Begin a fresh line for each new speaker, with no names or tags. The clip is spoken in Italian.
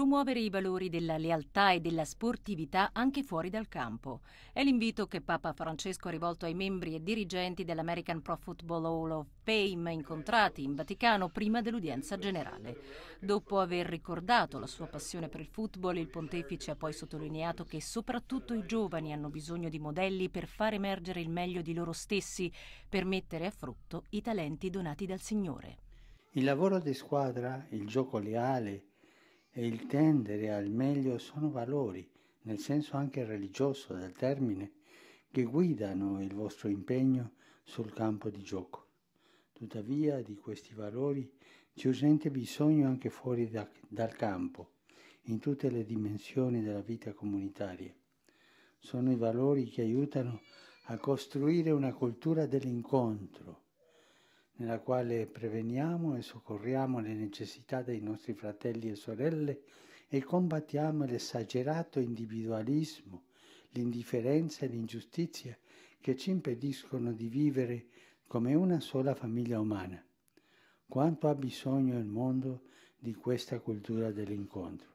promuovere i valori della lealtà e della sportività anche fuori dal campo. È l'invito che Papa Francesco ha rivolto ai membri e dirigenti dell'American Pro Football Hall of Fame incontrati in Vaticano prima dell'udienza generale. Dopo aver ricordato la sua passione per il football, il pontefice ha poi sottolineato che soprattutto i giovani hanno bisogno di modelli per far emergere il meglio di loro stessi, per mettere a frutto i talenti donati dal Signore.
Il lavoro di squadra, il gioco leale, e il tendere al meglio sono valori, nel senso anche religioso del termine, che guidano il vostro impegno sul campo di gioco. Tuttavia di questi valori c'è urgente bisogno anche fuori da, dal campo, in tutte le dimensioni della vita comunitaria. Sono i valori che aiutano a costruire una cultura dell'incontro, nella quale preveniamo e soccorriamo le necessità dei nostri fratelli e sorelle e combattiamo l'esagerato individualismo, l'indifferenza e l'ingiustizia che ci impediscono di vivere come una sola famiglia umana. Quanto ha bisogno il mondo di questa cultura dell'incontro?